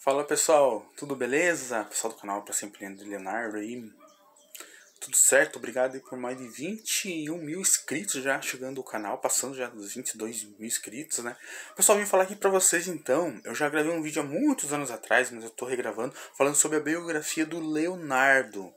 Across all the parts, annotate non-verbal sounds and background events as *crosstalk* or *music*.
Fala pessoal, tudo beleza? Pessoal do canal Pra Sempre Leonardo aí. Tudo certo? Obrigado por mais de 21 mil inscritos já chegando o canal, passando já dos 22 mil inscritos, né? Pessoal, vim falar aqui pra vocês então. Eu já gravei um vídeo há muitos anos atrás, mas eu tô regravando, falando sobre a biografia do Leonardo.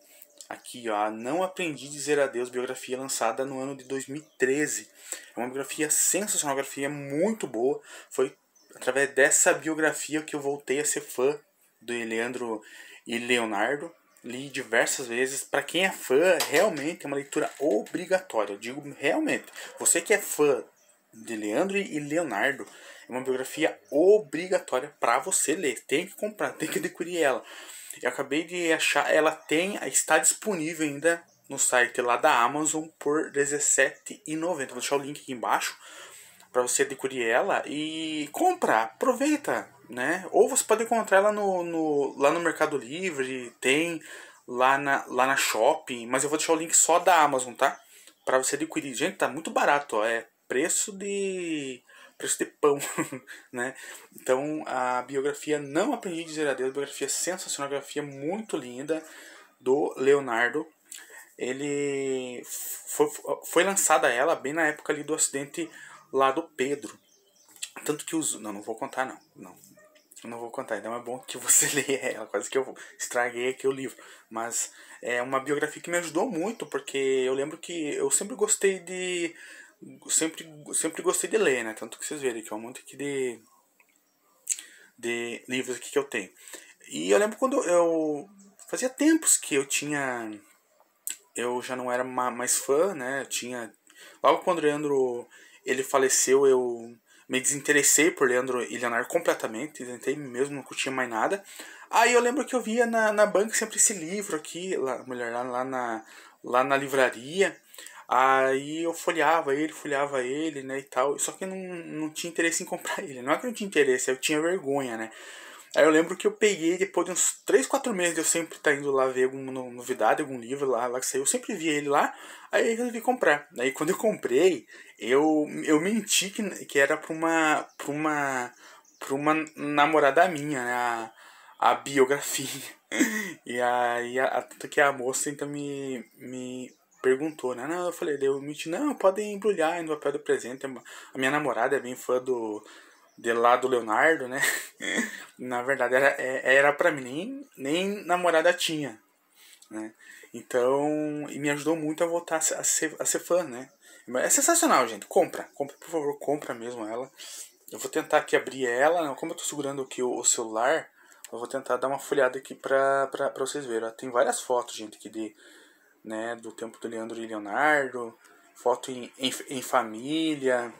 Aqui, ó, Não Aprendi a Dizer Adeus, biografia lançada no ano de 2013. É uma biografia sensacional, uma biografia muito boa. Foi através dessa biografia que eu voltei a ser fã do Leandro e Leonardo. Li diversas vezes. Para quem é fã, realmente é uma leitura obrigatória. Eu digo realmente. Você que é fã de Leandro e Leonardo, é uma biografia obrigatória para você ler. Tem que comprar, tem que adquirir ela. Eu acabei de achar, ela tem, está disponível ainda no site lá da Amazon por R$17,90. Vou deixar o link aqui embaixo para você adquirir ela e compra, aproveita, né? Ou você pode encontrar ela no, no, lá no Mercado Livre, tem lá na, lá na Shopping, mas eu vou deixar o link só da Amazon, tá? Para você adquirir. Gente, tá muito barato, ó, é preço de preço de pão, *laughs* né? Então, a biografia Não Aprendi a Dizer Adeus, biografia sensacional, biografia muito linda do Leonardo. Ele foi, foi lançada ela bem na época ali do acidente lá do Pedro. Tanto que os. Não, não vou contar, não. Não. Não vou contar, então é bom que você *laughs* leia ela, quase que eu estraguei aqui o livro. Mas é uma biografia que me ajudou muito, porque eu lembro que eu sempre gostei de. Sempre, sempre gostei de ler, né? Tanto que vocês verem que é um monte aqui de, de livros aqui que eu tenho. E eu lembro quando eu. Fazia tempos que eu tinha. Eu já não era mais fã, né? Eu tinha. Logo quando o Leandro ele faleceu, eu me desinteressei por Leandro e Leonardo completamente, tentei mesmo, não curtia mais nada. Aí eu lembro que eu via na, na banca sempre esse livro aqui, lá, mulher, lá, lá, na, lá na livraria. Aí eu folheava ele, folheava ele, né, e tal. Só que eu não, não tinha interesse em comprar ele. Não é que eu não tinha interesse, eu tinha vergonha, né. Aí eu lembro que eu peguei depois de uns 3, 4 meses eu sempre tá indo lá ver alguma novidade, algum livro lá, lá que saiu. Eu sempre via ele lá, aí eu resolvi comprar. Aí quando eu comprei, eu, eu menti que, que era para uma, uma. uma namorada minha, né? A, a biografia. *laughs* e aí a, tanto que a moça então me, me perguntou, né? Não, eu falei, eu menti, não, podem embrulhar no papel do presente. A minha namorada é bem fã do de lá do Leonardo, né? É. *laughs* Na verdade era é, era para mim nem, nem namorada tinha, né? Então e me ajudou muito a voltar a ser, a ser fã, né? É sensacional, gente. Compra, compra por favor, compra mesmo ela. Eu vou tentar aqui abrir ela, né? como eu tô segurando aqui o, o celular, eu vou tentar dar uma folhada aqui pra, pra, pra vocês verem. Tem várias fotos, gente, aqui de, né, do tempo do Leandro e Leonardo, foto em, em, em família,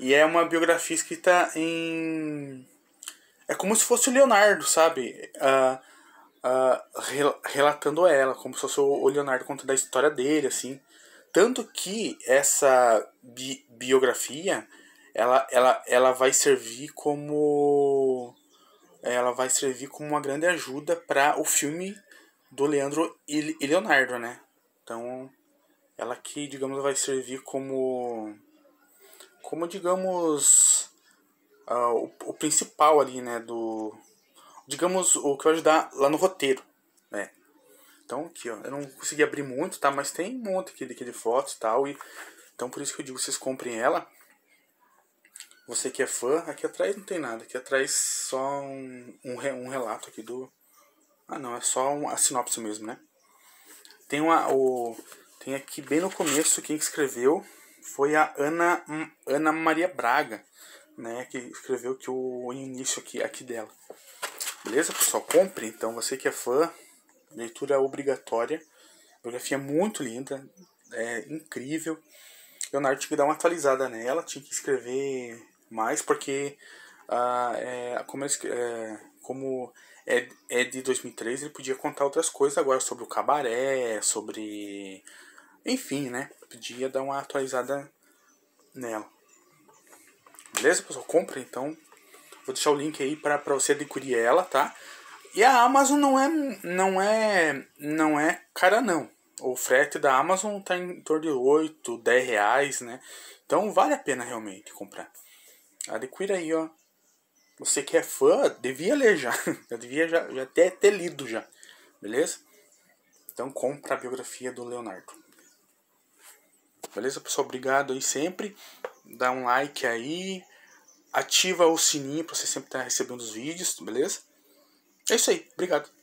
e é uma biografia escrita em. É como se fosse o Leonardo, sabe? Uh, uh, rel relatando ela, como se fosse o Leonardo contando a história dele, assim. Tanto que essa bi biografia ela, ela, ela vai servir como. Ela vai servir como uma grande ajuda para o filme do Leandro e Leonardo, né? Então, ela que, digamos, vai servir como como digamos uh, o, o, principal ali, né, do digamos o que vai ajudar lá no roteiro, né? Então aqui, ó, eu não consegui abrir muito, tá? Mas tem um monte aqui, aqui de fotos e tal, e então por isso que eu digo, vocês comprem ela. Você que é fã, aqui atrás não tem nada, aqui atrás só um, um, um relato aqui do ah não, é só um, a sinopse mesmo, né? Tem uma, o tem aqui bem no começo quem escreveu foi a Ana, hum, Ana Maria Braga, né, que escreveu que o início aqui, aqui dela. Beleza, pessoal? Compre, então, você que é fã, leitura obrigatória, biografia muito linda, é incrível. Leonardo tinha que dar uma atualizada nela, tinha que escrever mais, porque ah, é, como, é, como é, é de 2003, ele podia contar outras coisas agora sobre o cabaré, sobre. Enfim, né? pedia, dar uma atualizada nela. Beleza, pessoal? Compra então. Vou deixar o link aí para você adquirir ela, tá? E a Amazon não é não é não é cara não. O frete da Amazon tá em torno de 8, 10 reais, né? Então vale a pena realmente comprar. Adquira aí, ó. Você que é fã, devia ler já. *laughs* Já devia já, já ter, ter lido já. Beleza? Então compra a biografia do Leonardo. Beleza, pessoal? Obrigado aí sempre. Dá um like aí. Ativa o sininho para você sempre estar tá recebendo os vídeos, beleza? É isso aí. Obrigado.